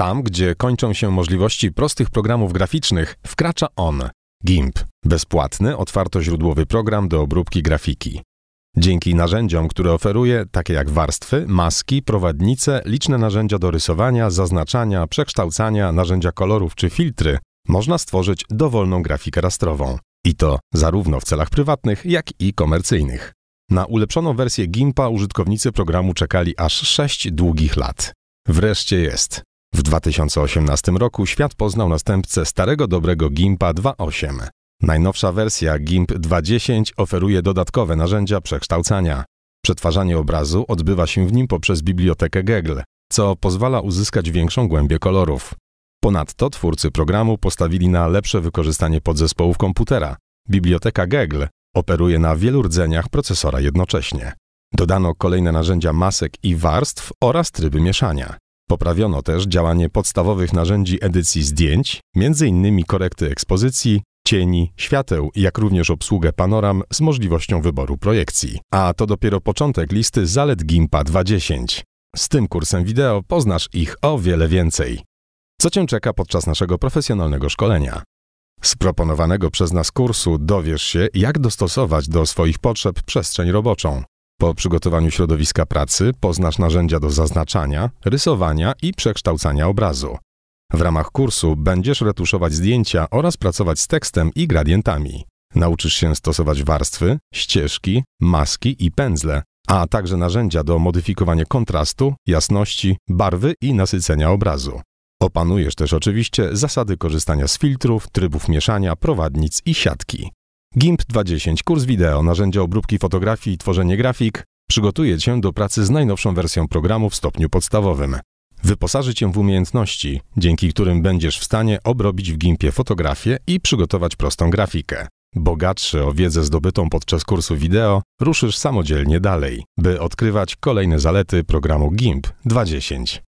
Tam, gdzie kończą się możliwości prostych programów graficznych, wkracza on, GIMP, bezpłatny, źródłowy program do obróbki grafiki. Dzięki narzędziom, które oferuje, takie jak warstwy, maski, prowadnice, liczne narzędzia do rysowania, zaznaczania, przekształcania, narzędzia kolorów czy filtry, można stworzyć dowolną grafikę rastrową. I to zarówno w celach prywatnych, jak i komercyjnych. Na ulepszoną wersję GIMPa użytkownicy programu czekali aż 6 długich lat. Wreszcie jest. W 2018 roku świat poznał następcę starego dobrego GIMPA 2.8. Najnowsza wersja GIMP 2.10 oferuje dodatkowe narzędzia przekształcania. Przetwarzanie obrazu odbywa się w nim poprzez bibliotekę Gegl, co pozwala uzyskać większą głębię kolorów. Ponadto twórcy programu postawili na lepsze wykorzystanie podzespołów komputera. Biblioteka Gegl operuje na wielu rdzeniach procesora jednocześnie. Dodano kolejne narzędzia masek i warstw oraz tryby mieszania. Poprawiono też działanie podstawowych narzędzi edycji zdjęć, m.in. korekty ekspozycji, cieni, świateł, jak również obsługę panoram z możliwością wyboru projekcji. A to dopiero początek listy zalet GIMPA 20. Z tym kursem wideo poznasz ich o wiele więcej. Co Cię czeka podczas naszego profesjonalnego szkolenia? Z proponowanego przez nas kursu dowiesz się, jak dostosować do swoich potrzeb przestrzeń roboczą, po przygotowaniu środowiska pracy poznasz narzędzia do zaznaczania, rysowania i przekształcania obrazu. W ramach kursu będziesz retuszować zdjęcia oraz pracować z tekstem i gradientami. Nauczysz się stosować warstwy, ścieżki, maski i pędzle, a także narzędzia do modyfikowania kontrastu, jasności, barwy i nasycenia obrazu. Opanujesz też oczywiście zasady korzystania z filtrów, trybów mieszania, prowadnic i siatki. GIMP 20, kurs wideo, narzędzia obróbki fotografii i tworzenie grafik, przygotuje Cię do pracy z najnowszą wersją programu w stopniu podstawowym. Wyposaży Cię w umiejętności, dzięki którym będziesz w stanie obrobić w GIMPie fotografię i przygotować prostą grafikę. Bogatszy o wiedzę zdobytą podczas kursu wideo, ruszysz samodzielnie dalej, by odkrywać kolejne zalety programu GIMP 20.